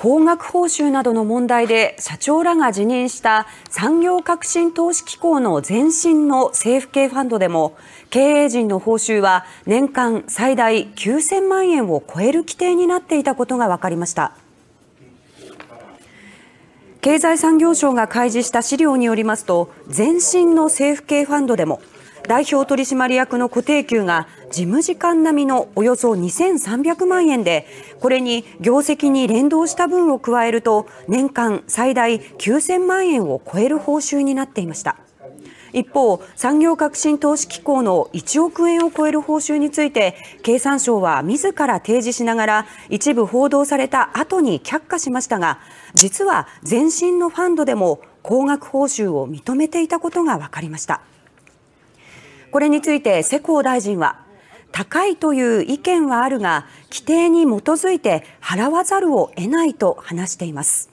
高額報酬などの問題で社長らが辞任した産業革新投資機構の前身の政府系ファンドでも経営陣の報酬は年間最大9000万円を超える規定になっていたことが分かりました。経済産業省が開示した資料によりますと前身の政府系ファンドでも代表取締役の固定給が事務次官並みのおよそ2300万円でこれに業績に連動した分を加えると年間最大9000万円を超える報酬になっていました一方産業革新投資機構の1億円を超える報酬について経産省は自ら提示しながら一部報道された後に却下しましたが実は前身のファンドでも高額報酬を認めていたことが分かりました。これについて世耕大臣は高いという意見はあるが規定に基づいて払わざるを得ないと話しています。